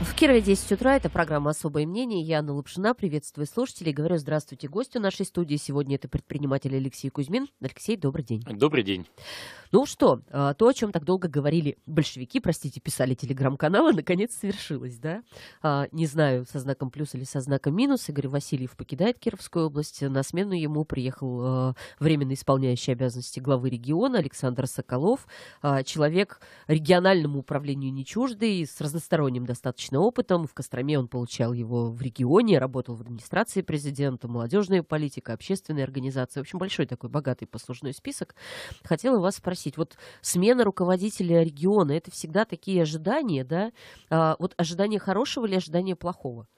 В Кирове 10 утра. Это программа «Особое мнение». Я Анна Лапшина. Приветствую слушателей. Говорю здравствуйте гостю нашей студии. Сегодня это предприниматель Алексей Кузьмин. Алексей, добрый день. Добрый день. Ну что, а, то, о чем так долго говорили большевики, простите, писали телеграм-каналы, наконец свершилось, да? А, не знаю, со знаком плюс или со знаком минус. Игорь Васильев покидает Кировскую область. На смену ему приехал а, временно исполняющий обязанности главы региона Александр Соколов. Человек региональному управлению не чуждый, с разносторонним достаточно лично опытом. В Костроме он получал его в регионе, работал в администрации президента, молодежная политика, общественные организации. В общем, большой такой богатый послужной список. Хотела вас спросить, вот смена руководителя региона, это всегда такие ожидания, да? А, вот ожидание хорошего или ожидание плохого?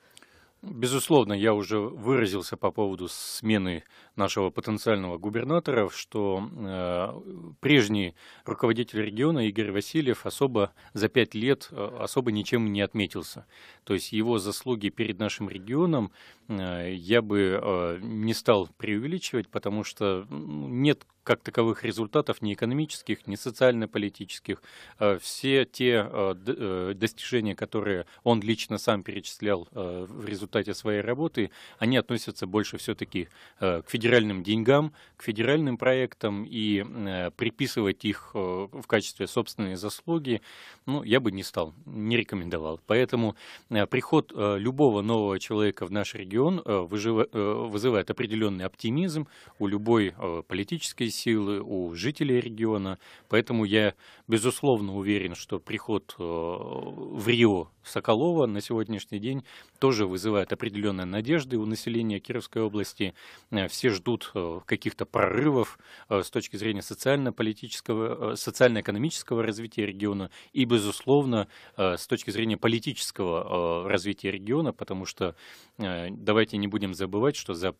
Безусловно, я уже выразился по поводу смены нашего потенциального губернатора, что э, прежний руководитель региона Игорь Васильев особо за пять лет э, особо ничем не отметился. То есть его заслуги перед нашим регионом э, я бы э, не стал преувеличивать, потому что нет как таковых результатов ни экономических, ни социально-политических. Э, все те э, э, достижения, которые он лично сам перечислял в результате своей работы, они относятся больше все-таки к федеральным деньгам, к федеральным проектам и приписывать их в качестве собственной заслуги, ну, я бы не стал, не рекомендовал. Поэтому приход любого нового человека в наш регион вызывает определенный оптимизм у любой политической силы, силы, у жителей региона. Поэтому я, безусловно, уверен, что приход э, в Рио Соколова на сегодняшний день тоже вызывает определенные надежды у населения Кировской области. Э, все ждут э, каких-то прорывов с точки зрения социально-политического, социально-экономического развития региона и, безусловно, с точки зрения политического развития региона, потому что давайте не будем забывать, что за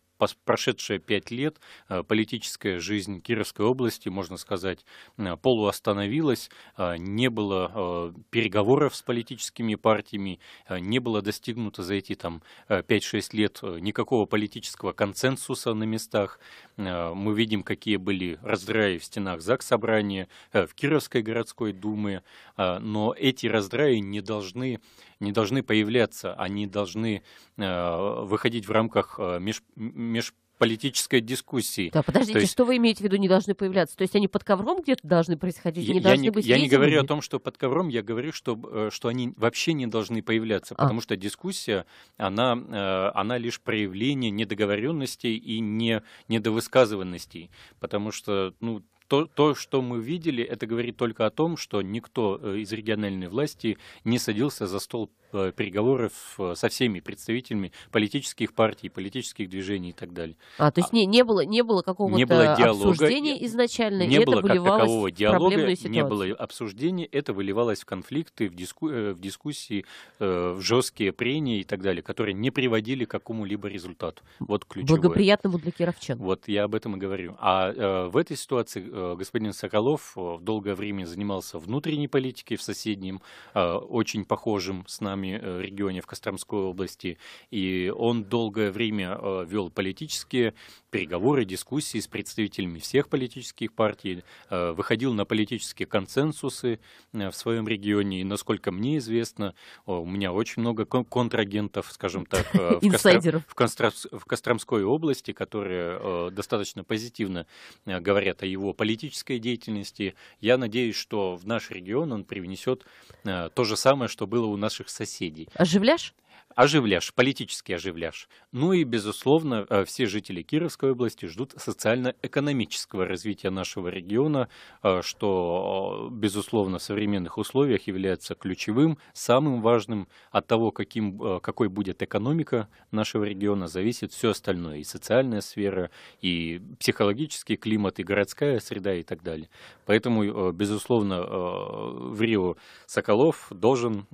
прошедшие пять лет политическая жизнь Кировской области, можно сказать, э, полуостановилась, э, не было э, переговоров с политическими партиями, не было достигнуто за эти там 5-6 лет никакого политического консенсуса на местах. Мы видим, какие были раздраи в стенах ЗАГС собрания, в Кировской городской думы, но эти раздраи не должны, не должны появляться, они должны выходить в рамках меж, меж политической дискуссии. Да, подождите, есть, что вы имеете в виду не должны появляться? То есть они под ковром где-то должны происходить, я, не должны я быть Я не говорю о том, что под ковром, я говорю, что, э, что они вообще не должны появляться, а. потому что дискуссия, она, э, она лишь проявление недоговоренностей и не, недовысказыванностей, потому что, ну, то, то, что мы видели, это говорит только о том, что никто э, из региональной власти не садился за стол Э, переговоров э, со всеми представителями политических партий, политических движений и так далее. А, то есть а, не, не было, не было какого-то не было диалога, обсуждения изначально, не было как такового диалога, не было обсуждения, это выливалось в конфликты, в, диску, э, в дискуссии, в жесткие прения и так далее, которые не приводили к какому-либо результату. Вот ключевое. Благоприятному для Кировченко. Вот я об этом и говорю. А э, в этой ситуации э, господин Соколов долгое время занимался внутренней политикой в соседнем, э, очень похожем с нами вами э, регионе в Костромской области, и он долгое время э, вел политические переговоры, дискуссии с представителями всех политических партий, э, выходил на политические консенсусы в своем регионе, и, насколько мне известно, у меня очень много контрагентов, скажем так, в, Костр... в, Костр... в Костромской области, которые достаточно позитивно говорят о его политической деятельности. Я надеюсь, что в наш регион он привнесет то же самое, что было у наших соседей соседей. Оживляешь? оживляешь, политически оживляешь. Ну и, безусловно, э, все жители Кировской области ждут социально-экономического развития нашего региона, э, что, э, безусловно, в современных условиях является ключевым, самым важным. От того, каким, какой будет экономика нашего региона, зависит все остальное. И социальная сфера, и психологический климат, и городская среда, и так далее. Поэтому, безусловно, в Рио Соколов должен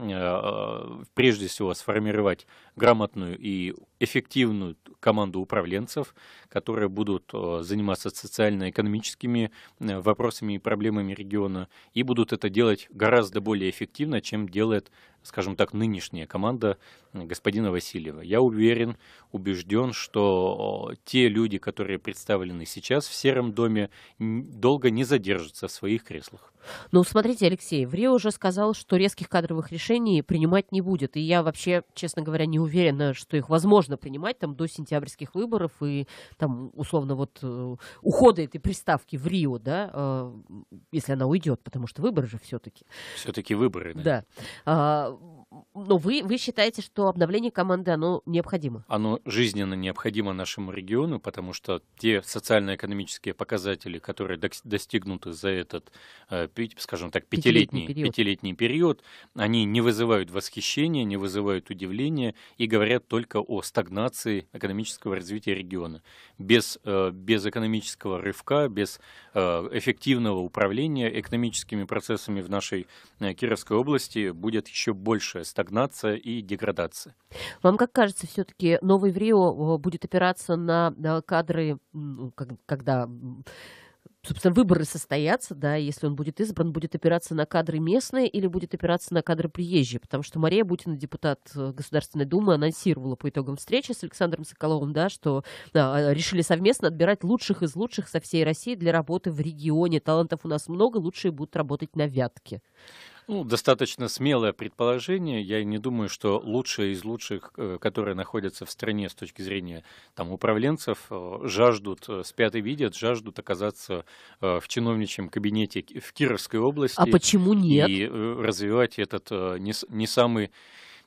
прежде всего сформировать формировать грамотную и эффективную команду управленцев, которые будут э, заниматься социально-экономическими э, вопросами и проблемами региона, и будут это делать гораздо более эффективно, чем делает, скажем так, нынешняя команда э, господина Васильева. Я уверен, убежден, что те люди, которые представлены сейчас в Сером доме, долго не задержатся в своих креслах. Ну, смотрите, Алексей, в Рио уже сказал, что резких кадровых решений принимать не будет. И я вообще, честно говоря, не уверена, что их возможно можно принимать там до сентябрьских выборов и там условно вот э, ухода этой приставки в Рио, да, э, если она уйдет, потому что выборы же все-таки. Все-таки выборы, да. Да. А, но ну, вы, вы считаете, что обновление команды, оно необходимо? Оно жизненно необходимо нашему региону, потому что те социально-экономические показатели, которые достигнуты за этот, э, скажем так, пятилетний, пятилетний, период. пятилетний период, они не вызывают восхищения, не вызывают удивления и говорят только о стагнации экономического развития региона. Без, э, без экономического рывка, без э, эффективного управления экономическими процессами в нашей Кировской области будет еще большая стагнация и деградация. Вам как кажется, все-таки новый в Рио э, будет опираться на кадры, ну, когда собственно, выборы состоятся, да, если он будет избран, будет опираться на кадры местные или будет опираться на кадры приезжие, потому что Мария Бутина, депутат э, Государственной Думы, анонсировала по итогам встречи с Александром Соколовым, да, что да, а, решили совместно отбирать лучших из лучших со всей России для работы в регионе. Талантов у нас много, лучшие будут работать на Вятке. Ну, достаточно смелое предположение. Я не думаю, что лучшие из лучших, э, которые находятся в стране с точки зрения там, управленцев, э, жаждут, э, спят и видят, жаждут оказаться в чиновничьем кабинете в Кировской а области. А почему нет? И развивать этот не, не самый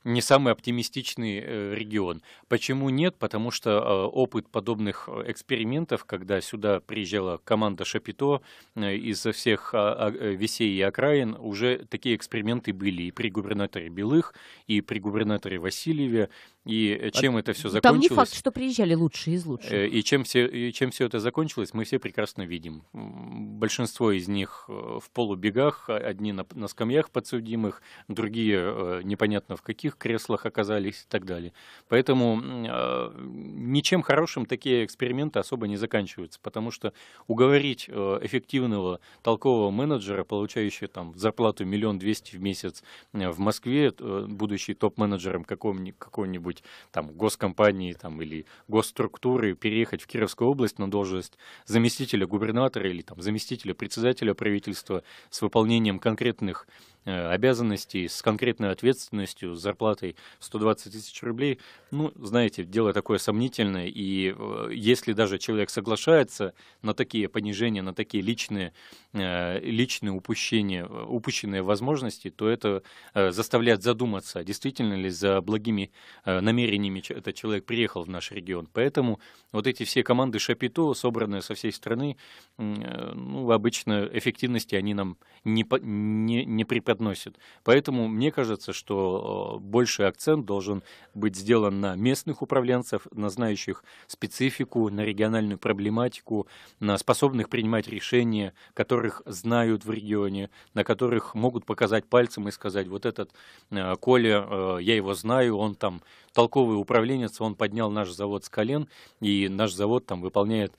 не самый оптимистичный э, регион. Почему нет? Потому что э, опыт подобных э, экспериментов, когда сюда приезжала команда Шапито из всех а, а, весей и окраин, уже такие эксперименты были и при губернаторе Белых, и при губернаторе Васильеве, и а чем а, это все закончилось? Там не факт, что приезжали лучшие из лучших. И чем все, и чем все это закончилось, мы все прекрасно видим. Большинство из них в полубегах, одни на, на скамьях подсудимых, другие непонятно в каких каких креслах оказались и так далее. Поэтому э, ничем хорошим такие эксперименты особо не заканчиваются, потому что уговорить э, эффективного толкового менеджера, получающего там зарплату миллион двести в месяц э, в Москве, э, будучи топ-менеджером какого нибудь там госкомпании там, или госструктуры, переехать в Кировскую область на должность заместителя губернатора или там заместителя председателя правительства с выполнением конкретных Э, обязанностей, с конкретной ответственностью, с зарплатой 120 тысяч рублей, ну, знаете, дело такое сомнительное, и э, если даже человек соглашается на такие понижения, на такие личные, э, личные упущения, упущенные возможности, то это заставляет задуматься, действительно ли за благими намерениями этот человек приехал в наш регион. Поэтому вот эти все команды Шапито, собранные со всей страны, ну, обычно эффективности они нам не, не, не преподают относит. Поэтому мне кажется, что э, больший акцент должен быть сделан на местных управленцев, на знающих специфику, на региональную проблематику, на способных принимать решения, которых знают в регионе, на которых могут показать пальцем и сказать, вот этот э, Коля, э, я его знаю, он там толковый управленец, он поднял наш завод с колен, и наш завод там выполняет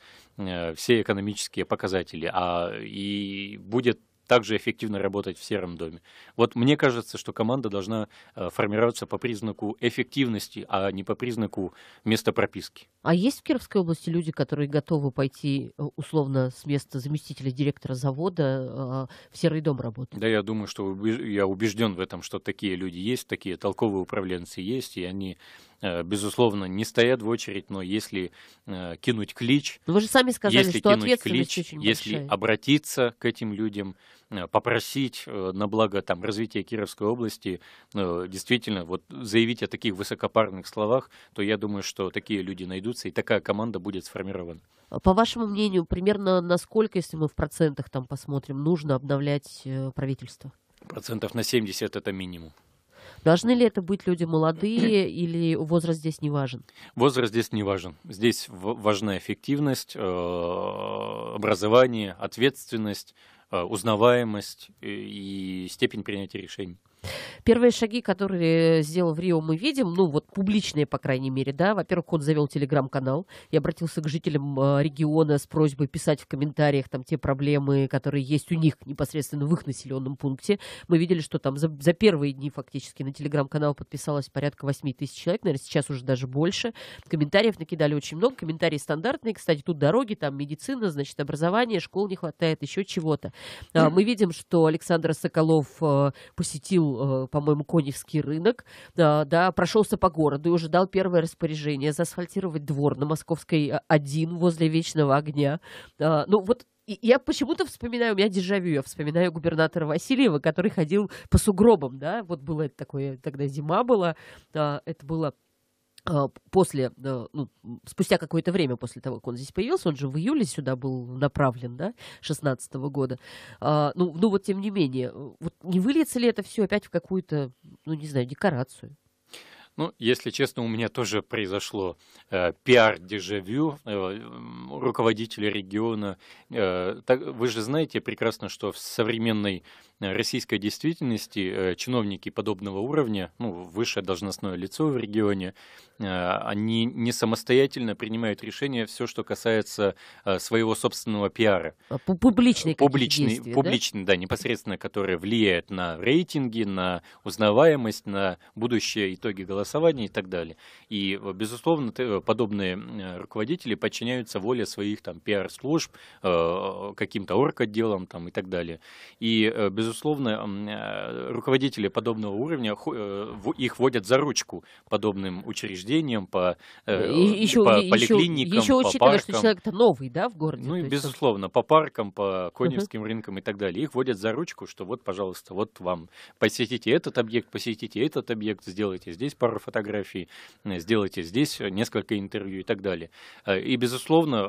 все экономические показатели, а и будет также эффективно работать в сером доме. Вот мне кажется, что команда должна э, формироваться по признаку эффективности, а не по признаку места прописки. А есть в Кировской области люди, которые готовы пойти э, условно с места заместителя директора завода а, в серый дом работать? Да, я думаю, что я убежден в этом, что такие люди есть, такие толковые управленцы есть, и они э, безусловно, не стоят в очередь, но если э, кинуть клич, ну, вы же сами сказали, если что кинуть клич, очень если большая. обратиться к этим людям, Э, попросить э, на благо там, развития Кировской области э, действительно вот, заявить о таких высокопарных словах, то я думаю, что такие люди найдутся, и такая команда будет сформирована. По вашему мнению, примерно на сколько, если мы в процентах там посмотрим, нужно обновлять правительство? Процентов на 70 это минимум. Должны ли это быть люди молодые или возраст здесь не важен? Возраст здесь не важен. Здесь важна эффективность, образование, ответственность, Э, узнаваемость э, и степень принятия решений. Первые шаги, которые сделал в Рио, мы видим, ну вот публичные, по крайней мере, да. Во-первых, он завел телеграм-канал и обратился к жителям э, региона с просьбой писать в комментариях там те проблемы, которые есть у них непосредственно в их населенном пункте. Мы видели, что там за, за первые дни фактически на телеграм-канал подписалось порядка 8 тысяч человек, наверное, сейчас уже даже больше. Комментариев накидали очень много, комментарии стандартные, кстати, тут дороги, там медицина, значит, образование, школ не хватает, еще чего-то. А, мы видим, что Александр Соколов э, посетил Э, по-моему, Коневский рынок, э, да, прошелся по городу и уже дал первое распоряжение заасфальтировать двор на Московской 1 э, возле Вечного огня. Ну, вот я почему-то вспоминаю, у меня дежавю, я вспоминаю губернатора Васильева, который ходил по сугробам, да, вот было это такое, тогда зима была, это было а, после, ну, спустя какое-то время после того, как он здесь появился, он же в июле сюда был направлен, да, 16 года, а, ну, ну вот тем не менее, э, вот не выльется ли это все опять в какую-то, ну не знаю, декорацию? Ну, если честно, у меня тоже произошло э, пиар-дежавю э, руководителя региона. Э, так, вы же знаете прекрасно, что в современной Э, российской действительности э, чиновники подобного уровня, ну, высшее должностное лицо в регионе, э, они не самостоятельно принимают решения все, что касается своего собственного пиара. А, публичные публичный, действия, публичный, да? да, непосредственно, которые влияет на рейтинги, на узнаваемость, на будущее итоги голосования и так далее. И, безусловно, подобные руководители подчиняются воле своих там пиар-служб, каким-то орг-отделам там и так далее. И, безусловно, безусловно, э, руководители подобного уровня э, их водят за ручку подобным учреждениям, по, э, еще, по поликлиникам, еще учитывая, по паркам. что человек-то новый, да, в городе? Ну, и, безусловно, по паркам, по коневским uh рынкам и так далее. Их водят за ручку, что вот, пожалуйста, вот вам посетите этот объект, посетите этот объект, сделайте здесь пару фотографий, сделайте здесь несколько интервью и так далее. И, безусловно,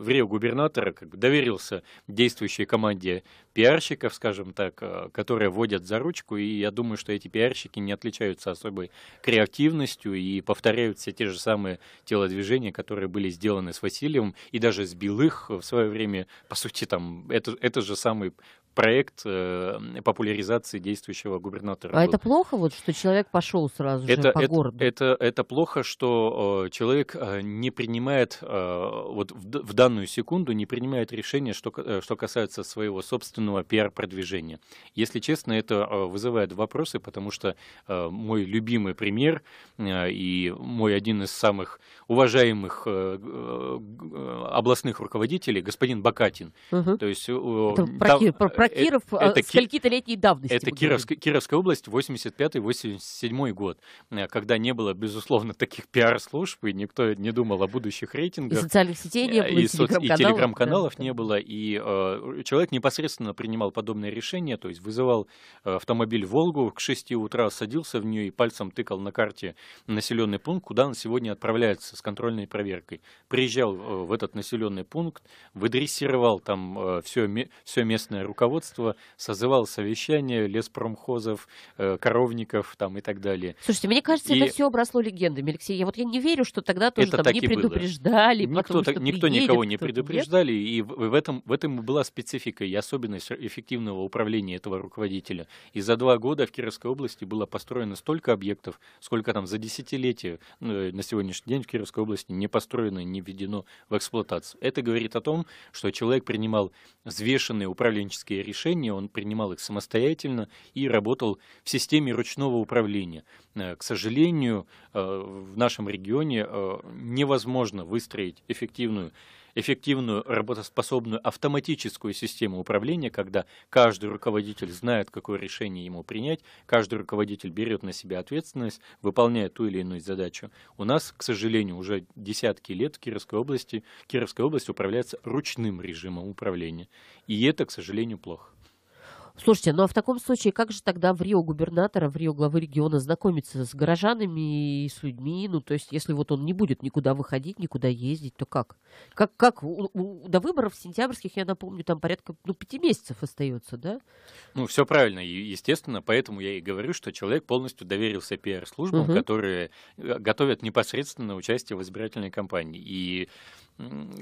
в Рио губернатора как бы доверился действующей команде пиарщиков, скажем так, Э, которые водят за ручку, и я думаю, что эти пиарщики не отличаются особой креативностью и повторяют все те же самые телодвижения, которые были сделаны с Васильевым, и даже с Белых в свое время, по сути, там, это, это же самый проект э, популяризации действующего губернатора. А был. это плохо, вот, что человек пошел сразу это, же по это, городу? Это, это плохо, что э, человек э, не принимает, э, вот в, в данную секунду не принимает решение, что, э, что касается своего собственного пиар-продвижения. Если честно, это э, вызывает вопросы, потому что э, мой любимый пример э, и мой один из самых уважаемых э, э, э, областных руководителей, господин Бакатин, угу. то есть... Э, это там, про, про про э, Киров а, это, скольки-то летней давности. Это Кировск, Кировская область, 85-87 год, э, когда не было, безусловно, таких пиар-служб, и никто не думал о будущих рейтингах. И социальных сетей не э, было, и, и, телеграм-каналов, и телеграм-каналов да, не было, и э, человек непосредственно принимал подобные решения, то есть вызывал автомобиль «Волгу» к 6 утра, садился в нее и пальцем тыкал на карте населенный пункт, куда он сегодня отправляется с контрольной проверкой. Приезжал в этот населенный пункт, выдрессировал там все, все местное руководство, руководство созывало совещания леспромхозов, э, коровников там, и так далее. Слушайте, мне кажется, и... это все обросло легендами, Алексей. Я вот я не верю, что тогда тоже это там не предупреждали. Никто, ну, потому, так, никто приедет, никого не предупреждали, нет? и в, этом, в этом была специфика и особенность эффективного управления этого руководителя. И за два года в Кировской области было построено столько объектов, сколько там за десятилетие ну, э, на сегодняшний день в Кировской области не построено, не введено в эксплуатацию. Это говорит о том, что человек принимал взвешенные управленческие решения, он принимал их самостоятельно и работал в системе ручного управления. Э, к сожалению, э, в нашем регионе э, невозможно выстроить эффективную эффективную, работоспособную автоматическую систему управления, когда каждый руководитель знает, какое решение ему принять, каждый руководитель берет на себя ответственность, выполняет ту или иную задачу. У нас, к сожалению, уже десятки лет в Кировской области, Кировская область управляется ручным режимом управления. И это, к сожалению, плохо. Слушайте, ну а в таком случае, как же тогда в Рио губернатора, в Рио главы региона знакомиться с горожанами и с людьми? Ну, то есть, если вот он не будет никуда выходить, никуда ездить, то как? Как, как у, у, до выборов сентябрьских, я напомню, там порядка ну, пяти месяцев остается, да? Ну, все правильно, естественно, поэтому я и говорю, что человек полностью доверился пиар-службам, угу. которые э, готовят непосредственно участие в избирательной кампании. И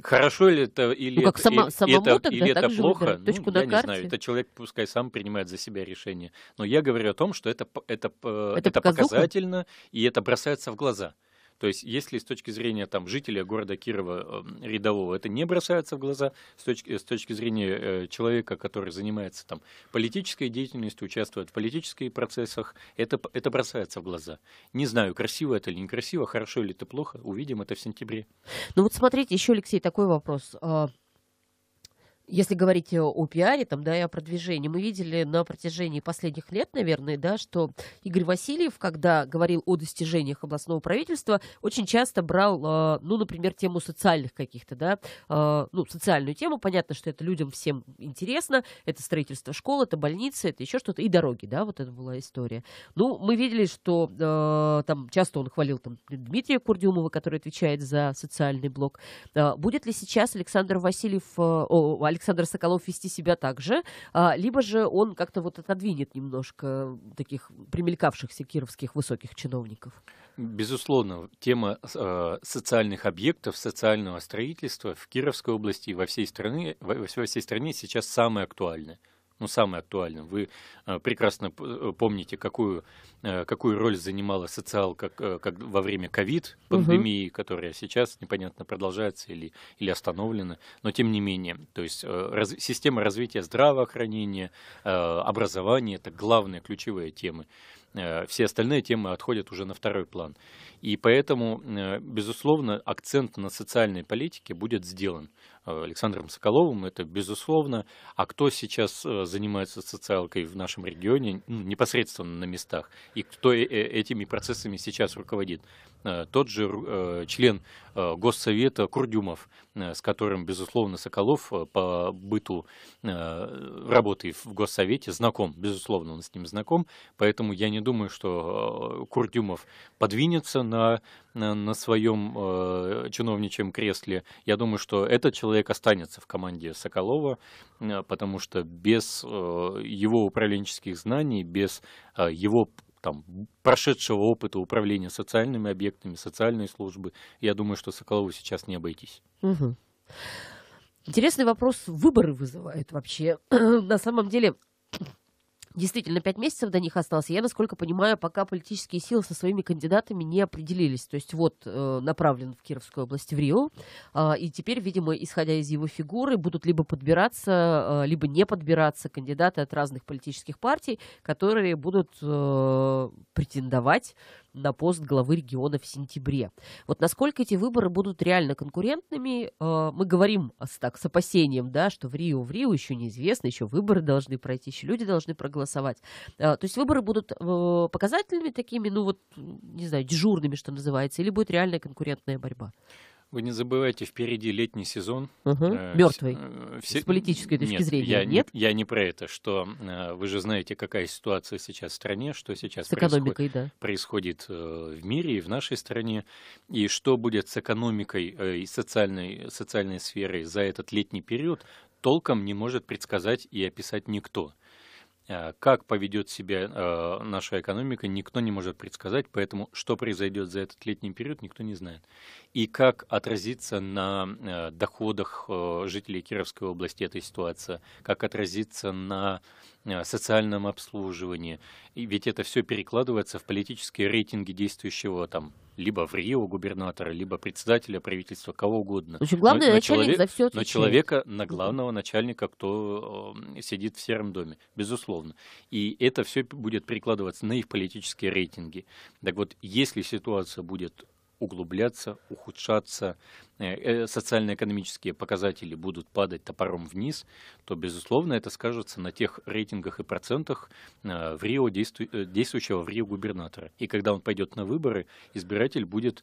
Хорошо ли это или ну, как это, сама, или, самому это, тогда или это плохо? точку ну, на я карте. не знаю. Это человек пускай сам принимает за себя решение. Но я говорю о том, что это, это, это, это показательно и это бросается в глаза. То есть, если с точки зрения там, жителя города Кирова эм, рядового это не бросается в глаза, с точки, э, с точки зрения э, человека, который занимается там, политической деятельностью, участвует в политических процессах, это, это бросается в глаза. Не знаю, красиво это или некрасиво, хорошо или это плохо, увидим это в сентябре. Ну вот смотрите, еще, Алексей, такой вопрос. А, если говорить э, о пиаре там, да, и о продвижении, мы видели на протяжении последних лет, наверное, да, что Игорь Васильев, когда говорил о достижениях областного правительства, очень часто брал, а, ну, например, тему социальных каких-то, да, а, ну, социальную тему. Понятно, что это людям всем интересно. Это строительство школ, это больницы, это еще что-то. И дороги, да, вот это была история. Ну, мы видели, что а, там часто он хвалил там Дмитрия Курдюмова, который отвечает за социальный блок. Будет ли сейчас Александр Васильев, о, Александр Соколов вести себя так же, а, либо же он как-то вот отодвинет немножко таких примелькавшихся кировских высоких чиновников? Безусловно, тема э, социальных объектов, социального строительства в Кировской области и во всей стране, во, во всей стране сейчас самая актуальная ну, самый актуальным. Вы э, прекрасно э, помните, какую, э, какую роль занимала социалка как во время ковид, пандемии, угу. которая сейчас непонятно продолжается или, или остановлена, но тем не менее, то есть раз, система развития здравоохранения, образования – это главные ключевые темы. Э, все остальные темы отходят уже на второй план. И поэтому, э, безусловно, акцент на социальной политике будет сделан э, Александром Соколовым. Это безусловно. А кто сейчас занимается социалкой в нашем регионе ну, непосредственно на местах и кто этими процессами сейчас руководит? Э, тот же э, член э, Госсовета Курдюмов, с которым, безусловно, Соколов по быту работы в Госсовете знаком, безусловно, он с ним знаком, поэтому я не думаю, что Курдюмов подвинется на, на, на своем чиновничьем кресле. Я думаю, что этот человек останется в команде Соколова, потому что без его управленческих знаний, без его там, прошедшего опыта управления социальными объектами, социальной службы, я думаю, что Соколову сейчас не обойтись. Угу. Интересный вопрос выборы вызывает вообще. На самом деле, Действительно, пять месяцев до них осталось. Я, насколько понимаю, пока политические силы со своими кандидатами не определились. То есть вот э, направлен в Кировскую область, в Рио. А, и теперь, видимо, исходя из его фигуры, будут либо подбираться, э, либо не подбираться кандидаты от разных политических партий, которые будут э, претендовать на пост главы региона в сентябре. Вот насколько эти выборы будут реально конкурентными, э, мы говорим так с опасением, да, что в Рио, в Рио еще неизвестно, еще выборы должны пройти, еще люди должны проголосовать. Э, то есть выборы будут э, показательными такими, ну вот, не знаю, дежурными, что называется, или будет реальная конкурентная борьба? Вы не забывайте, впереди летний сезон. Угу. Э, Мертвый. Э, все... С политической точки нет, зрения. Я, нет? Не, я не про это, что э, вы же знаете, какая ситуация сейчас в стране, что сейчас с происходит, да. происходит э, в мире и в нашей стране, и что будет с экономикой э, и социальной, социальной сферой за этот летний период, толком не может предсказать и описать никто. Э, как поведет себя э, наша экономика, никто не может предсказать, поэтому что произойдет за этот летний период, никто не знает. И как отразится на э, доходах жителей Кировской области эта ситуация, как отразится на социальном обслуживании. И ведь это все перекладывается в политические рейтинги действующего там либо в Рио губернатора, либо председателя правительства, кого угодно. В общем, главный но, начальник но человек, за все Но человека на главного начальника, кто э, сидит в сером доме, безусловно. И это все будет перекладываться на их политические рейтинги. Так вот, если ситуация будет углубляться, ухудшаться, э, э, социально-экономические показатели будут падать топором вниз, то, безусловно, это скажется на тех рейтингах и процентах э, в Рио действующего в Рио губернатора. И когда он пойдет на выборы, избиратель будет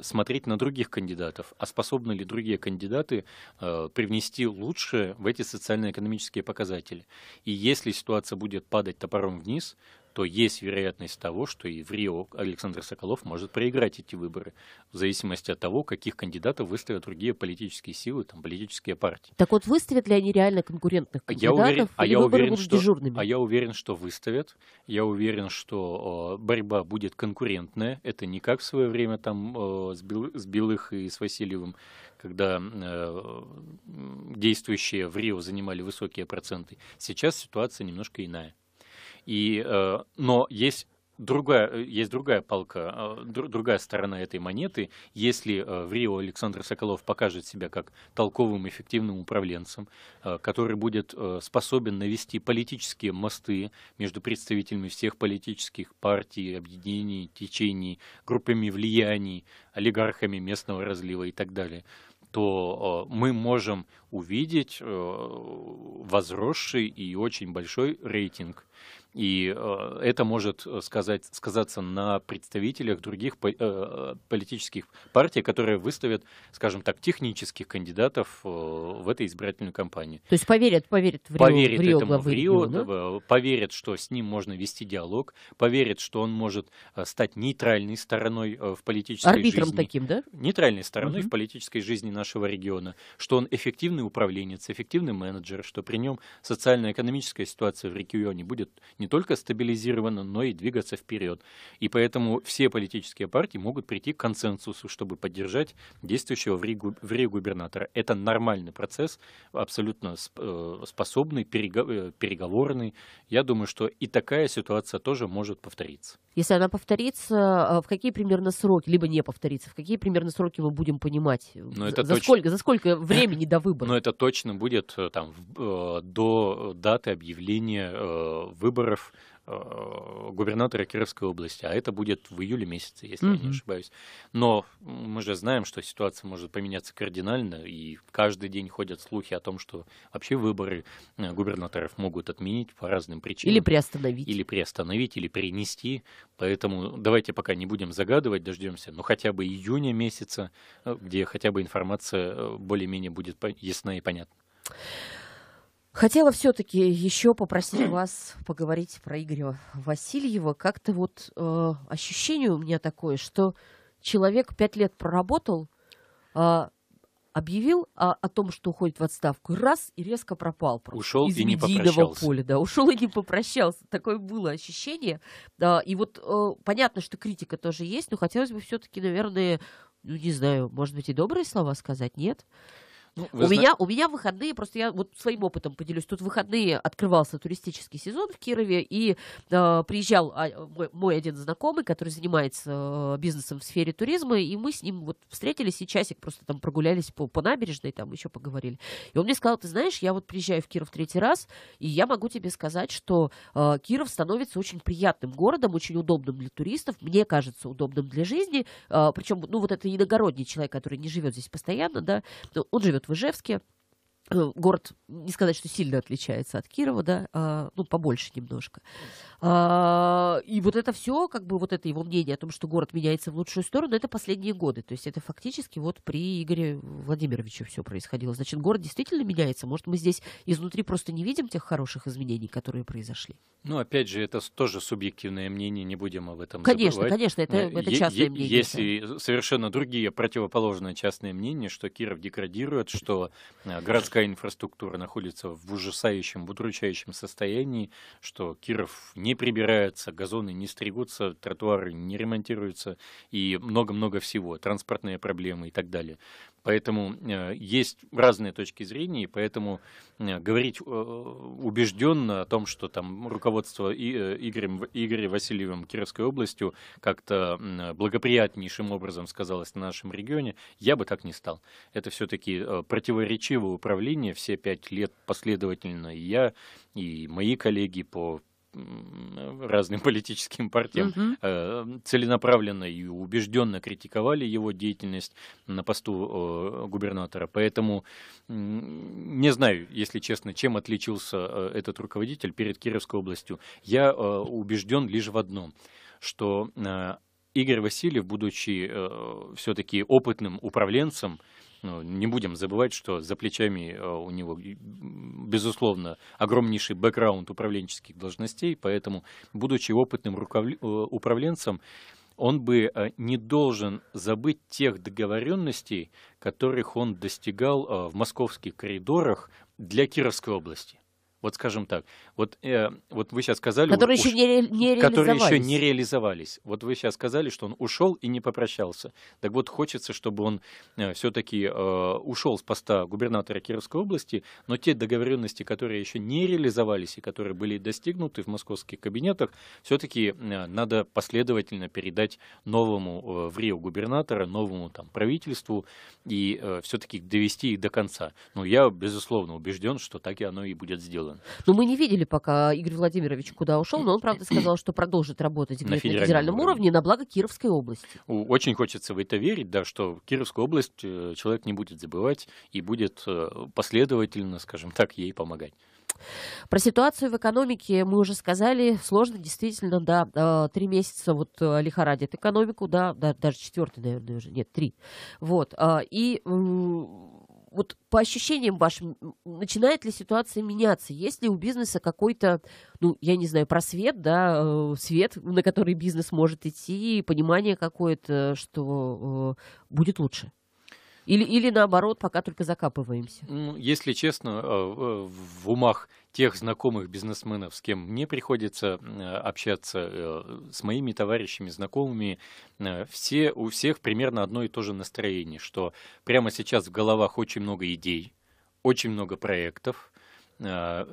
смотреть на других кандидатов, а способны ли другие кандидаты привнести лучшее в эти социально-экономические показатели. И если ситуация будет падать топором вниз, то есть вероятность того, что и в Рио Александр Соколов может проиграть эти выборы, в зависимости от того, каких кандидатов выставят другие политические силы, там, политические партии. Так вот, выставят ли они реально конкурентных кандидатов? Я уверен, а я уверен, что, дежурными? А я уверен, что выставят. Я уверен, что э, борьба будет конкурентная. Это не как в свое время там э, с, Бел, с Белых и с Васильевым, когда э, действующие в Рио занимали высокие проценты. Сейчас ситуация немножко иная. И, э, но есть другая, э, есть другая палка, э, другая сторона этой монеты. Если в Рио Александр Соколов покажет себя как толковым, эффективным управленцем, который будет способен навести политические мосты между представителями всех политических партий, объединений, течений, группами влияний, олигархами местного разлива и так далее, то мы можем увидеть возросший и очень большой рейтинг и э, это может э, сказать, сказаться на представителях других э, политических партий, которые выставят, скажем так, технических кандидатов в этой избирательной кампании. То есть поверят, поверят в Рио, поверят в Рио, этому, главы в Рио да? поверят, что с ним можно вести диалог, поверят, что он может стать нейтральной стороной в политической Арбитром жизни. таким, да? Нейтральной стороной угу. в политической жизни нашего региона, что он эффективный управленец, эффективный менеджер, что при нем социально-экономическая ситуация в регионе будет не не только стабилизировано, но и двигаться вперед. И поэтому все политические партии могут прийти к консенсусу, чтобы поддержать действующего в Рии губернатора. Это нормальный процесс, абсолютно э, способный, э, переговорный. Я думаю, что и такая ситуация тоже может повториться. Если она повторится, э, в какие примерно сроки, либо не повторится, в какие примерно сроки мы будем понимать? Но это за, точно... сколько, за сколько времени до выборов? Но это точно будет там, до даты объявления выборов выборов э, губернатора Кировской области, а это будет в июле месяце, если mm-hmm. я не ошибаюсь. Но мы же знаем, что ситуация может поменяться кардинально, и каждый день ходят слухи о том, что вообще выборы э, губернаторов могут отменить по разным причинам. Или приостановить. Или приостановить, или перенести. Поэтому давайте пока не будем загадывать, дождемся, но хотя бы июня месяца, э, где хотя бы информация более-менее будет ясна и понятна. Хотела все-таки еще попросить вас поговорить про Игоря Васильева. Как-то вот э, ощущение у меня такое, что человек пять лет проработал, э, объявил о, о том, что уходит в отставку, раз и резко пропал. Просто, ушел из и не попрощался. Поля, да, ушел и не попрощался. Такое было ощущение. Да, и вот э, понятно, что критика тоже есть, но хотелось бы все-таки, наверное, ну не знаю, может быть и добрые слова сказать, нет? Ну, у, зна... меня, у меня выходные, просто я вот своим опытом поделюсь, тут выходные открывался туристический сезон в Кирове, и э, приезжал а, мой, мой один знакомый, который занимается э, бизнесом в сфере туризма, и мы с ним вот встретились и часик просто там прогулялись по, по набережной, там еще поговорили. И он мне сказал, ты знаешь, я вот приезжаю в Киров третий раз, и я могу тебе сказать, что э, Киров становится очень приятным городом, очень удобным для туристов, мне кажется, удобным для жизни, э, причем, ну, вот это иногородний человек, который не живет здесь постоянно, да, он живет живет в Ижевске, Э, город, не сказать, что сильно отличается от Кирова, да, а, ну, побольше немножко. А, и вот это все, как бы вот это его мнение о том, что город меняется в лучшую сторону, это последние годы. То есть это фактически вот при Игоре Владимировиче все происходило. Значит, город действительно меняется. Может, мы здесь изнутри просто не видим тех хороших изменений, которые произошли? Ну, опять же, это тоже субъективное мнение, не будем об этом Конечно, забывать. конечно, это, э, это частное мнение. Есть и совершенно другие противоположные частные мнения, что Киров деградирует, что э, городская городская инфраструктура находится в ужасающем, в удручающем состоянии, что Киров не прибирается, газоны не стригутся, тротуары не ремонтируются и много-много всего, транспортные проблемы и так далее. Поэтому э, есть разные точки зрения, и поэтому э, говорить э, убежденно о том, что там руководство Игорем, Игорем Васильевым Кировской областью как-то благоприятнейшим образом сказалось на нашем регионе, я бы так не стал. Это все-таки противоречивое управление все пять лет последовательно. И я, и мои коллеги по разным политическим партиям угу. целенаправленно и убежденно критиковали его деятельность на посту э, губернатора. Поэтому не знаю, если честно, чем отличился э, этот руководитель перед Кировской областью. Я убежден лишь в одном, что Игорь Васильев, будучи все-таки опытным управленцем, конечно, не будем забывать, что за плечами э, у него, безусловно, огромнейший бэкграунд управленческих должностей, поэтому, будучи опытным э, управленцем, он бы э, не должен забыть тех договоренностей, которых он достигал в московских коридорах для Кировской области. Вот скажем так, вот, э, вот вы сейчас сказали... Которые, уш... еще, не, ре... не которые еще не реализовались. Вот вы сейчас сказали, что он ушел и не попрощался. Так вот, хочется, чтобы он э, все-таки э, ушел с поста губернатора Кировской области, но те договоренности, которые еще не реализовались и которые были достигнуты в московских кабинетах, все-таки э, надо последовательно передать новому э, в Рио губернатора, новому там правительству и э, все-таки довести их до конца. Ну, я, безусловно, убежден, что так и оно и будет сделано. Но ну, мы не видели пока Игорь Владимирович куда ушел, но он, правда, сказал, что продолжит работать на федеральном, на федеральном уровне. на благо Кировской области. Очень хочется в это верить, да, что Кировскую область э, человек не будет забывать и будет э, последовательно, скажем так, ей помогать. Про ситуацию в экономике мы уже сказали. Сложно, действительно, да. Э, три месяца вот лихорадит экономику, да даже четвертый, наверное, уже. Нет, три. Вот. И вот по ощущениям вашим, начинает ли ситуация меняться? Есть ли у бизнеса какой-то, ну, я не знаю, просвет, да, э, свет, на который бизнес может идти, понимание какое-то, что э, будет лучше? Или, или наоборот, пока только закапываемся? Ну, если честно, э, э, в умах тех знакомых бизнесменов, с кем мне приходится общаться, э, с моими товарищами, знакомыми, все, у всех примерно одно и то же настроение, что прямо сейчас в головах очень много идей, очень много проектов,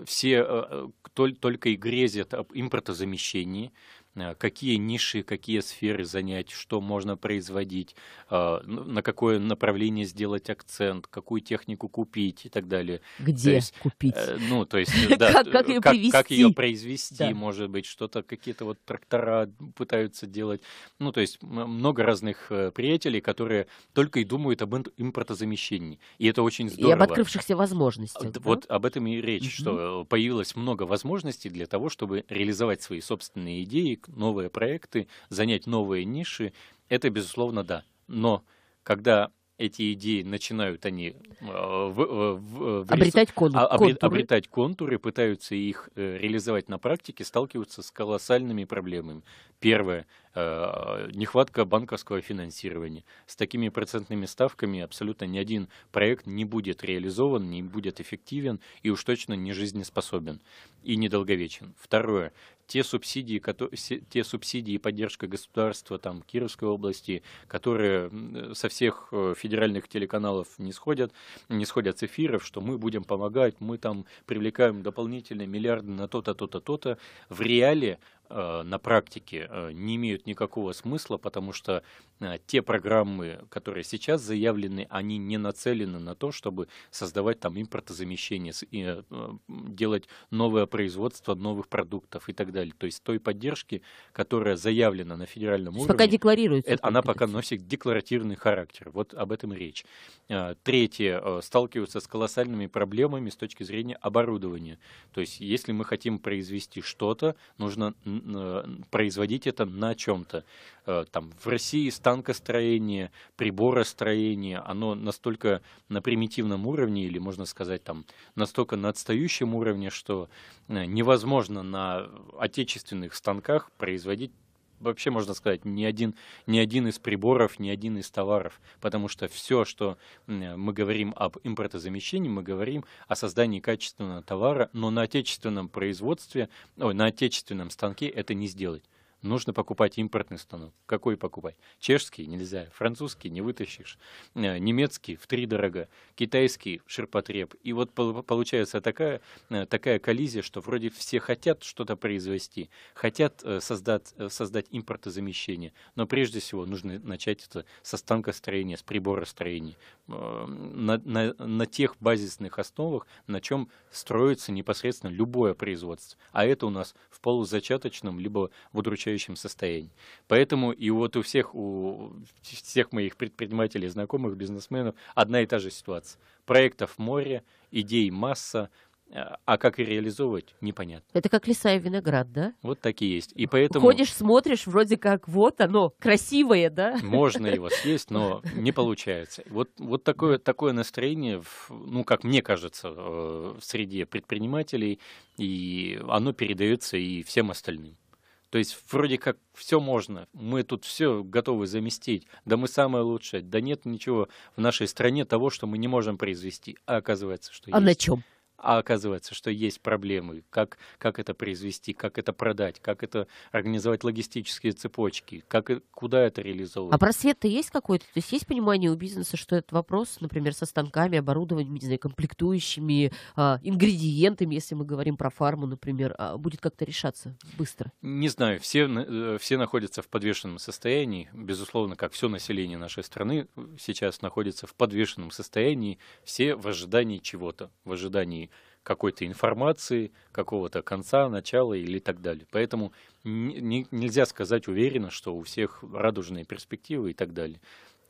все только и грезят об импортозамещении, Э, какие ниши, какие сферы занять, что можно производить, э, на какое направление сделать акцент, какую технику купить и так далее. Где то есть, э, купить? Ну, то есть, да, как, как, ее как, ее произвести, да. может быть, что-то, какие-то вот трактора пытаются делать. Ну, то есть, много разных приятелей, которые только и думают об импортозамещении. И это очень здорово. И об открывшихся возможностях. Да? Вот об этом и речь, угу. что появилось много возможностей для того, чтобы реализовать свои собственные идеи, новые проекты, занять новые ниши, это, безусловно, да. Но когда эти идеи начинают они э, в, э, в, э, в, обретать, а, рез... контуры. обретать контуры, пытаются их реализовать на практике, сталкиваются с колоссальными проблемами. Первое нехватка банковского финансирования. С такими процентными ставками абсолютно ни один проект не будет реализован, не будет эффективен и уж точно не жизнеспособен и недолговечен. Второе, те субсидии, которые, те субсидии и поддержка государства там, Кировской области, которые со всех э, федеральных телеканалов не сходят, не сходят с эфиров, что мы будем помогать, мы там привлекаем дополнительные миллиарды на то-то, то-то, то-то. В реале Э, на практике э, не имеют никакого смысла, потому что э, те программы, которые сейчас заявлены, они не нацелены на то, чтобы создавать там импортозамещение, делать новое производство новых продуктов и так далее. То есть той поддержки, которая заявлена на федеральном уровне, пока декларируется, она пока носит декларативный характер. Вот об этом и речь. Третье, сталкиваются с колоссальными проблемами с точки зрения оборудования. То есть если мы хотим произвести что-то, нужно Э, производить это на чем-то. Э, там в России станкостроение, приборостроение, оно настолько на примитивном уровне, или можно сказать, там, настолько на отстающем уровне, что э, невозможно на отечественных станках производить вообще можно сказать, ни один, ни один из приборов, ни один из товаров, потому что все, что мы говорим об импортозамещении, мы говорим о создании качественного товара, но на отечественном производстве, ой, на отечественном станке это не сделать нужно покупать импортный станок. Какой покупать? Чешский нельзя, французский не вытащишь, э, немецкий в три дорога, китайский ширпотреб. И вот получается такая, э, такая коллизия, что вроде все хотят что-то произвести, хотят э, создать, создать импортозамещение, но прежде всего нужно начать это со станкостроения, с приборостроения, на, на, на тех базисных основах, на чем строится непосредственно любое производство. А это у нас в полузачаточном, либо в удручающем соответствующем состоянии. Поэтому и вот у всех, у всех моих предпринимателей, знакомых, бизнесменов одна и та же ситуация. Проектов море, идей масса, а, а как и реализовывать, непонятно. Это как леса и виноград, да? Вот такие есть. И поэтому... Ходишь, смотришь, вроде как вот оно, красивое, да? Можно его съесть, но не получается. Вот, вот такое, такое настроение, в, ну, как мне кажется, э, в среде предпринимателей, и оно передается и всем остальным. То есть вроде как все можно, мы тут все готовы заместить, да мы самое лучшее, да нет ничего в нашей стране того, что мы не можем произвести, а оказывается, что а есть. А на чем? а оказывается, что есть проблемы, как, как это произвести, как это продать, как это организовать логистические цепочки, как, куда это реализовывать. А просвет-то есть какой-то? То есть есть понимание у бизнеса, что этот вопрос, например, со станками, оборудованием, не знаю, комплектующими, э, ингредиентами, если мы говорим про фарму, например, а, будет как-то решаться быстро? Не знаю, все, э, все находятся в подвешенном состоянии. Безусловно, как все население нашей страны э, сейчас находится в подвешенном состоянии, все в ожидании чего-то, в ожидании какой-то информации, какого-то конца, начала или так далее. Поэтому нельзя сказать уверенно, что у всех радужные перспективы и так далее.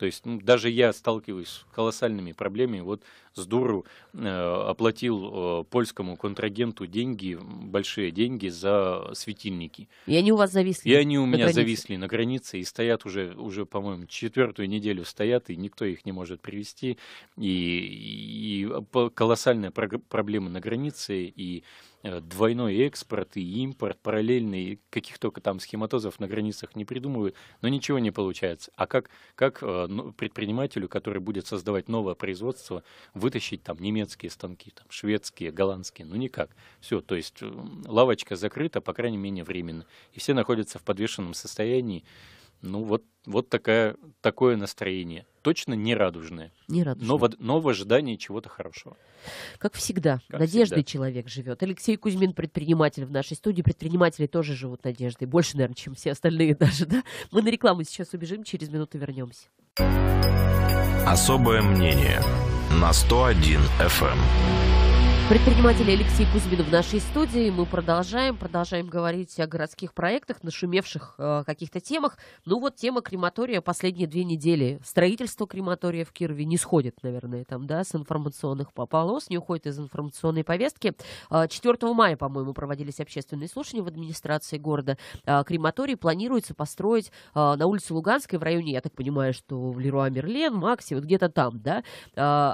То есть ну, даже я сталкиваюсь с колоссальными проблемами. Вот с дуру э, оплатил э, польскому контрагенту деньги, большие деньги за светильники. И они у вас зависли? И они у меня границе. зависли на границе и стоят уже, уже по-моему, четвертую неделю стоят, и никто их не может привезти. И, и, и э, колоссальная проблема на границе, и Э, двойной экспорт и импорт, параллельный, каких только там схематозов на границах не придумывают, но ничего не получается. А как, как э, ну, предпринимателю, который будет создавать новое производство, вытащить там немецкие станки, там, шведские, голландские, ну никак. Все, то есть э, лавочка закрыта, по крайней мере, временно. И все находятся в подвешенном состоянии. Ну, вот, вот такая, такое настроение. Точно не радужное. Не радужное. Но, но в ожидании чего-то хорошего. Как всегда, как надеждой всегда. человек живет. Алексей Кузьмин, предприниматель в нашей студии. Предприниматели тоже живут надеждой. Больше, наверное, чем все остальные даже, да? Мы на рекламу сейчас убежим, через минуту вернемся. Особое мнение на 101 FM. Предприниматель Алексей Кузьмин в нашей студии. Мы продолжаем, продолжаем говорить о городских проектах, нашумевших э, каких-то темах. Ну вот тема крематория последние две недели. Строительство крематория в Кирове не сходит, наверное, там, да, с информационных полос, не уходит из информационной повестки. 4 э, мая, по-моему, проводились общественные слушания в администрации города. Э, крематорий планируется построить э, на улице Луганской в районе, я так понимаю, что в Леруа Мерлен, Макси, вот где-то там, да.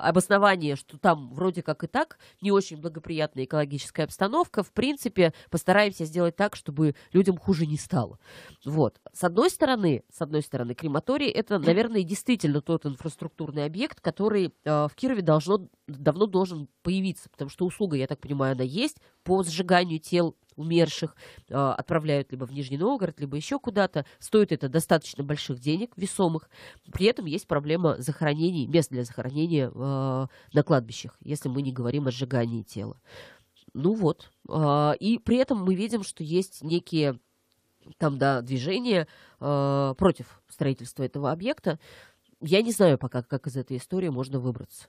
Обоснование, что там вроде как и так не очень благоприятная экологическая обстановка. В принципе, постараемся сделать так, чтобы людям хуже не стало. Вот. С одной стороны, с одной стороны, крематорий это, наверное, действительно тот инфраструктурный объект, который э, в Кирове должно, давно должен появиться, потому что услуга, я так понимаю, она есть по сжиганию тел умерших а, отправляют либо в Нижний Новгород, либо еще куда-то. Стоит это достаточно больших денег, весомых. При этом есть проблема захоронений, мест для захоронения а, на кладбищах, если мы не говорим о сжигании тела. Ну вот. А, и при этом мы видим, что есть некие там, да, движения против строительства этого объекта. Я не знаю пока, как из этой истории можно выбраться.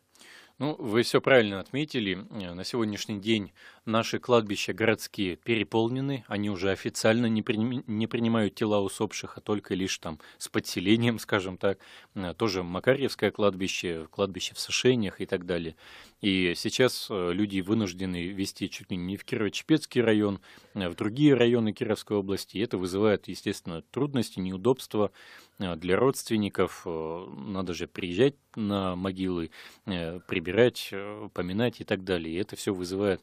Ну, вы все правильно отметили. На сегодняшний день Наши кладбища городские переполнены, они уже официально не, при, не принимают тела усопших, а только лишь там с подселением, скажем так. Э, тоже Макарьевское кладбище, кладбище в Сошениях и так далее. И сейчас э, люди вынуждены вести чуть ли не в Кирово-Чепецкий район, э, в другие районы Кировской области. И это вызывает, естественно, трудности, неудобства для родственников. Надо же приезжать на могилы, прибирать, поминать и так далее. И это все вызывает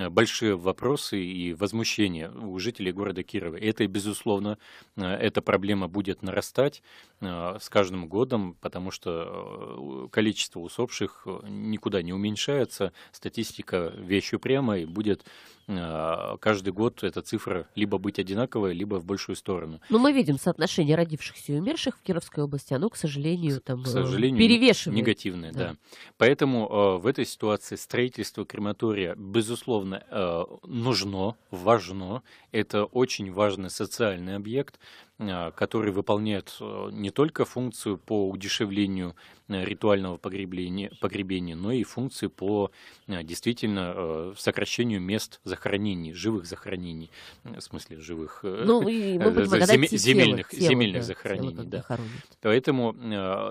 Э, большие вопросы и возмущения у жителей города Кирова. И это, безусловно, э, эта проблема будет нарастать э, с каждым годом, потому что количество усопших никуда не уменьшается, статистика вещь упрямая, и будет каждый год эта цифра либо быть одинаковой, либо в большую сторону. Но ну, мы видим соотношение родившихся и умерших в Кировской области, оно, к сожалению, там к сожалению, перевешивает. Негативное, да. да. Поэтому в этой ситуации строительство крематория, безусловно, безусловно, э, нужно, важно. Это очень важный социальный объект, э, который выполняет э, не только функцию по удешевлению Э, ритуального погребения, погребения, но и функции по э, действительно э, сокращению мест захоронений, живых захоронений, в смысле живых ну, зем, земельных, тело, земельных тело, захоронений. Тело, да. Поэтому,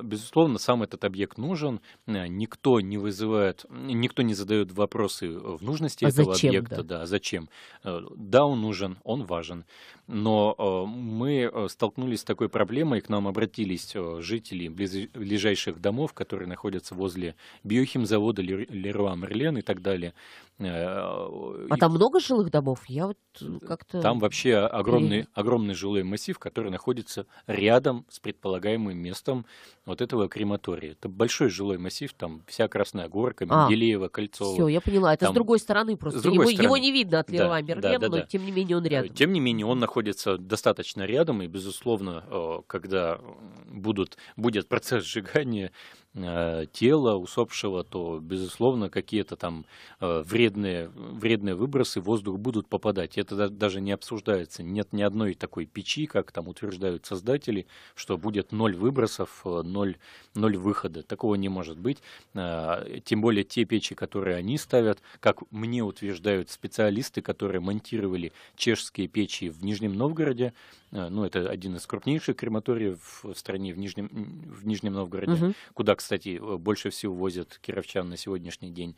безусловно, сам этот объект нужен, никто не вызывает, никто не задает вопросы в нужности а этого зачем, объекта, да? да, зачем. Да, он нужен, он важен, но мы столкнулись с такой проблемой, к нам обратились жители ближайших домов, домов, которые находятся возле биохимзавода Леруа Мерлен и так далее. Э, а там много жилых домов? Я вот э, как-то... Там вообще огромный, огромный жилой массив, который находится рядом с предполагаемым местом вот этого крематория. Это большой жилой массив, там вся Красная Горка, Менделеева, а, Кольцова. Все, я поняла. Это там... с другой стороны просто. С другой его, стороны. его не видно от Леруа да, да, да, но да. тем не менее он рядом. Тем не менее он находится достаточно рядом, и, безусловно, э, когда будут, будет процесс сжигания, Э, тела усопшего, то, безусловно, какие-то там э, вредные, вредные выбросы в воздух будут попадать. Это даже не обсуждается. Нет ни одной такой печи, как там утверждают создатели, что будет ноль выбросов, э, ноль, ноль выхода. Такого не может быть. Тем более те печи, которые они ставят, как мне утверждают специалисты, которые монтировали чешские печи в Нижнем Новгороде, Э, ну, это один из крупнейших крематориев в стране, в Нижнем, в Нижнем Новгороде, угу. куда, кстати, э, больше всего возят кировчан на сегодняшний день.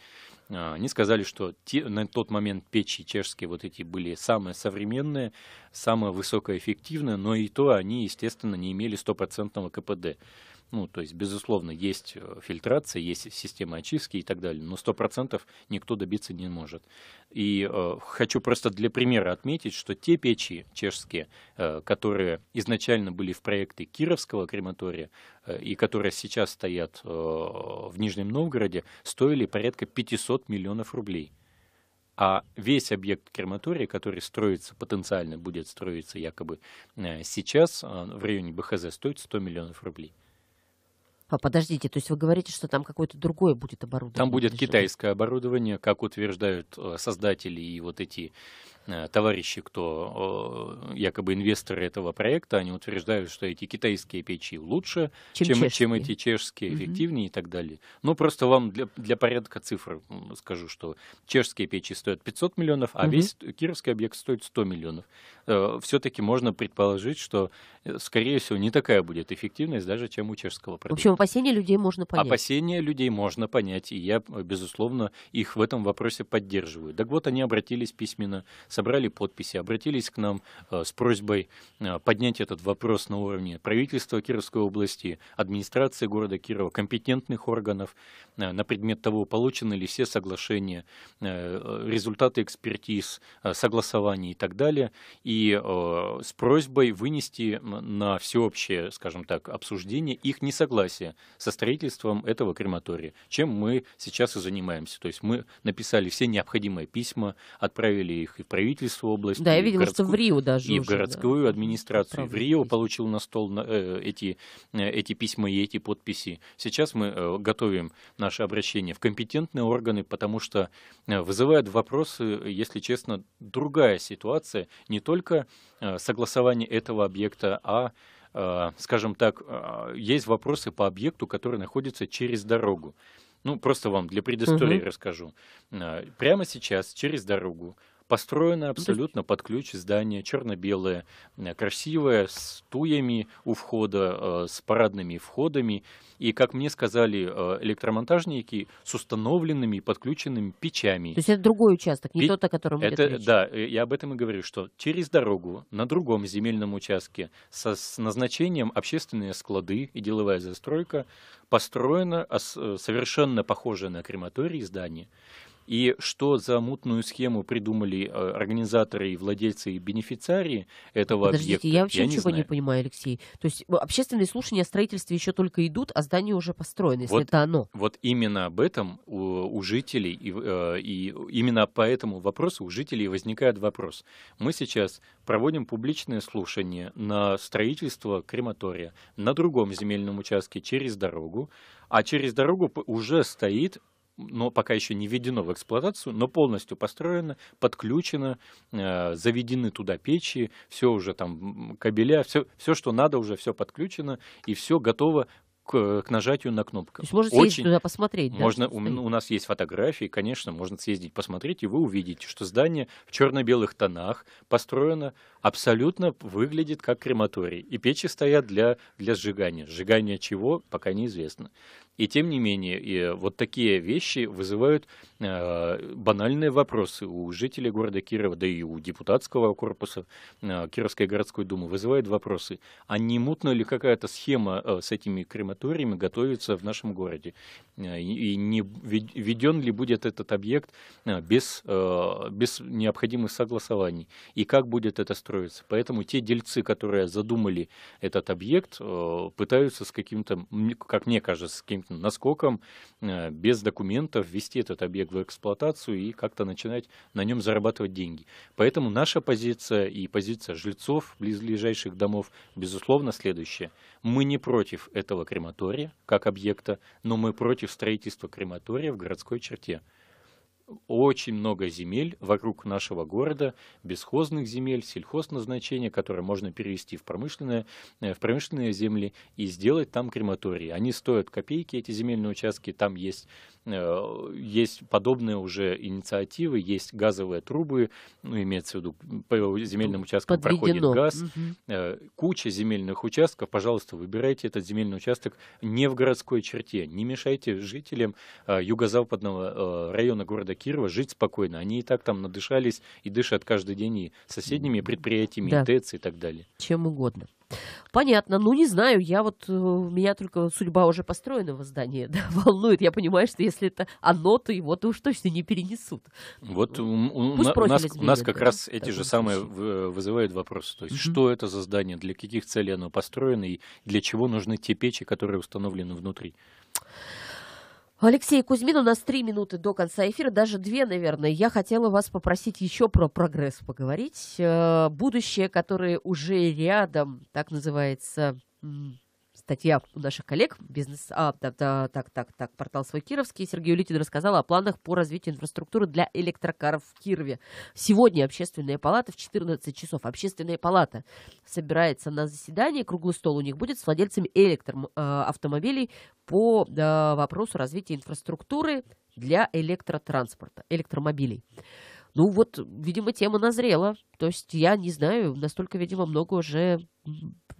Э, они сказали, что те, на тот момент печи чешские вот эти были самые современные, самые высокоэффективные, но и то они, естественно, не имели стопроцентного КПД. Ну, то есть, безусловно, есть э, фильтрация, есть система очистки и так далее, но сто процентов никто добиться не может. И э, хочу просто для примера отметить, что те печи чешские, э, которые изначально были в проекте Кировского крематория э, и которые сейчас стоят э, в Нижнем Новгороде, стоили порядка 500 миллионов рублей. А весь объект крематория, который строится, потенциально будет строиться якобы э, сейчас э, в районе БХЗ, стоит 100 миллионов рублей. А подождите, то есть вы говорите, что там какое-то другое будет оборудование? Там будет китайское оборудование, как утверждают э, создатели и вот эти Э, товарищи, кто якобы инвесторы этого проекта, они утверждают, что эти китайские печи лучше, чем, чем, чешские. чем эти чешские, эффективнее mm и так далее. Но просто вам для, для порядка цифр скажу, что чешские печи стоят 500 миллионов, а mm весь кировский объект стоит 100 миллионов. Э, Все-таки можно предположить, что, э, скорее всего, не такая будет эффективность даже, чем у чешского продукта. В общем, опасения людей можно понять. Опасения людей можно понять, и я, безусловно, их в этом вопросе поддерживаю. Так вот, они обратились письменно собрали подписи, обратились к нам э, с просьбой э, поднять этот вопрос на уровне правительства Кировской области, администрации города Кирова, компетентных органов э, на предмет того, получены ли все соглашения, результаты экспертиз, согласования и так далее, и с просьбой вынести на всеобщее, скажем так, обсуждение их несогласие со строительством этого крематория, чем мы сейчас и занимаемся. То есть мы написали все необходимые письма, отправили их и в правительство, правительство области. Да, я видела, что в Рио даже. И уже, в городскую да. администрацию. В Рио получил на стол э, эти, э, эти письма и эти подписи. Сейчас мы э, готовим наше обращение в компетентные органы, потому что вызывают вопросы, если честно, другая ситуация. Не только согласование этого объекта, а скажем так, есть вопросы по объекту, который находится через дорогу. Ну, просто вам для предыстории угу. расскажу. Прямо сейчас через дорогу Построено ну, абсолютно под ключ здание, черно-белое, красивое, с туями у входа, э, с парадными входами. И, как мне сказали э, электромонтажники, с установленными подключенными печами. То есть это другой участок, не Пе... тот, о котором это, речь. Да, э, я об этом и говорю, что через дорогу на другом земельном участке со, с назначением общественные склады и деловая застройка построено совершенно похожее на крематорий здание. И что за мутную схему придумали э, организаторы и владельцы и бенефициарии этого Подождите, объекта? Я вообще я ничего не, не понимаю, Алексей. То есть э, общественные слушания о строительстве еще только идут, а здание уже построено, если вот, это оно. Вот именно об этом у, у жителей и, э, и именно по этому вопросу у жителей возникает вопрос. Мы сейчас проводим публичное слушание на строительство крематория на другом земельном участке через дорогу, а через дорогу уже стоит но пока еще не введено в эксплуатацию, но полностью построено, подключено, э, заведены туда печи, все уже там кабеля, все, все что надо уже все подключено и все готово к, к нажатию на кнопку. То есть можно съездить Очень... туда посмотреть, да? Можно, у, у нас есть фотографии, конечно, можно съездить посмотреть, и вы увидите, что здание в черно-белых тонах построено абсолютно выглядит как крематорий. И печи стоят для, для сжигания. Сжигание чего, пока неизвестно. И тем не менее, и э, вот такие вещи вызывают э, банальные вопросы у жителей города Кирова, да и у депутатского корпуса э, Кировской городской думы, вызывают вопросы. А не мутно ли какая-то схема э, с этими крематориями готовится в нашем городе? Э, и не введен ли будет этот объект э, без, без необходимых согласований? И как будет это строиться? Поэтому те дельцы, которые задумали этот объект, пытаются с каким-то, как мне кажется, с каким каким-то э, без документов ввести этот объект в эксплуатацию и как-то начинать на нем зарабатывать деньги. Поэтому наша позиция и позиция жильцов близлежащих домов, безусловно, следующая. Мы не против этого крематория как объекта, но мы против строительства крематория в городской черте очень много земель вокруг нашего города, бесхозных земель, сельхозназначения, которые можно перевести в промышленные, э, в промышленные земли и сделать там крематории. Они стоят копейки, эти земельные участки, там есть Э, есть подобные уже инициативы, есть газовые трубы, ну, имеется в виду, по земельным участкам Подведено. проходит газ. Угу. Куча земельных участков, пожалуйста, выбирайте этот земельный участок не в городской черте, не мешайте жителям э, юго-западного района города Кирова жить спокойно. Они и так там надышались и дышат каждый день и соседними предприятиями, да. и ТЭЦ и так далее. Чем угодно. Понятно. Ну, не знаю. Я вот... Э, меня только судьба уже построенного здания да, волнует. Я понимаю, что если это оно, то его -то уж точно не перенесут. Вот у, у, нас, изменят, нас как да, раз эти же самые случае. вызывают вопросы. То есть, угу. что это за здание, для каких целей оно построено и для чего нужны те печи, которые установлены внутри? Алексей Кузьмин, у нас три минуты до конца эфира, даже две, наверное. Я хотела вас попросить еще про прогресс поговорить. Э, будущее, которое уже рядом, так называется статья наших коллег, бизнес, а, да, да, так, так, так, портал свой Кировский, Сергей Улитин рассказал о планах по развитию инфраструктуры для электрокаров в Кирове. Сегодня общественная палата в 14 часов. Общественная палата собирается на заседание, круглый стол у них будет с владельцами электроавтомобилей э, по да, э, вопросу развития инфраструктуры для электротранспорта, электромобилей. Ну вот, видимо, тема назрела. То есть я не знаю, настолько, видимо, много уже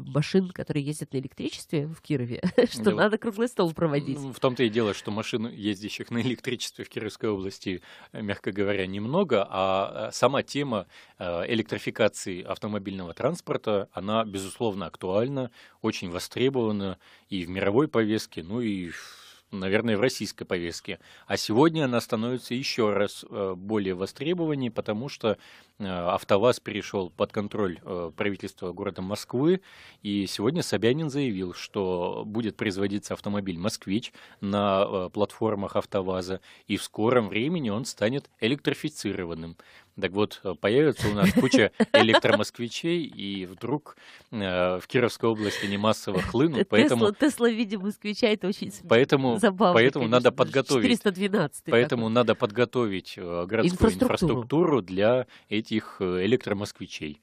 машин, которые ездят на электричестве в Кирове, что да, надо круглый стол проводить. В том-то и дело, что машин, ездящих на электричестве в Кировской области, э, мягко говоря, немного, а э, сама тема э, электрификации автомобильного транспорта, она, безусловно, актуальна, очень востребована и в мировой повестке, ну и в наверное, в российской повестке. А сегодня она становится еще раз э, более востребованной, потому что э, АвтоВАЗ перешел под контроль э, правительства города Москвы, и сегодня Собянин заявил, что будет производиться автомобиль «Москвич» на платформах АвтоВАЗа, и в скором времени он станет электрифицированным. Так вот, э, появится у нас куча электромосквичей, и вдруг э, в Кировской области не массово хлынут, поэтому... Тесла, Тесла в виде москвича, это очень поэтому, забавно. Поэтому конечно, надо подготовить... 412 Поэтому надо подготовить э, городскую инфраструктуру. инфраструктуру для этих электромосквичей.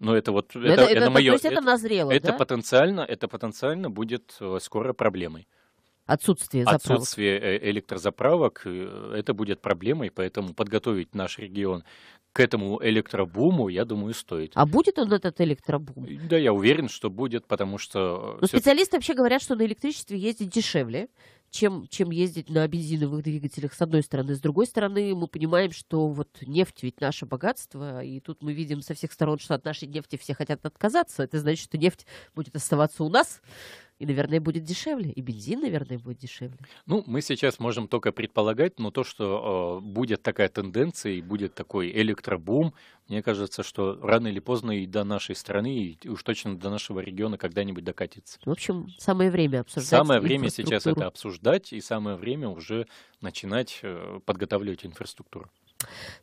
Но это вот... Но это, это, это, мое, то есть это, это назрело, Это да? потенциально, это потенциально будет скоро проблемой отсутствие заправок. Отсутствие э, электрозаправок, э, это будет проблемой, поэтому подготовить наш регион к этому электробуму, я думаю, стоит. А будет он этот электробум? Э, да, я уверен, что будет, потому что... Но специалисты вообще говорят, что на электричестве ездить дешевле, чем, чем ездить на бензиновых двигателях, с одной стороны. С другой стороны, мы понимаем, что вот нефть ведь наше богатство, и тут мы видим со всех сторон, что от нашей нефти все хотят отказаться. Это значит, что нефть будет оставаться у нас, и, наверное, будет дешевле. И бензин, наверное, будет дешевле. Ну, мы сейчас можем только предполагать, но то, что э, будет такая тенденция и будет такой электробум, мне кажется, что рано или поздно и до нашей страны, и уж точно до нашего региона когда-нибудь докатится. В общем, самое время обсуждать. Самое время сейчас это обсуждать, и самое время уже начинать э, подготавливать инфраструктуру.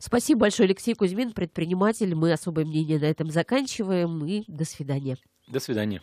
Спасибо большое, Алексей Кузьмин, предприниматель. Мы особое мнение на этом заканчиваем. И до свидания. До свидания.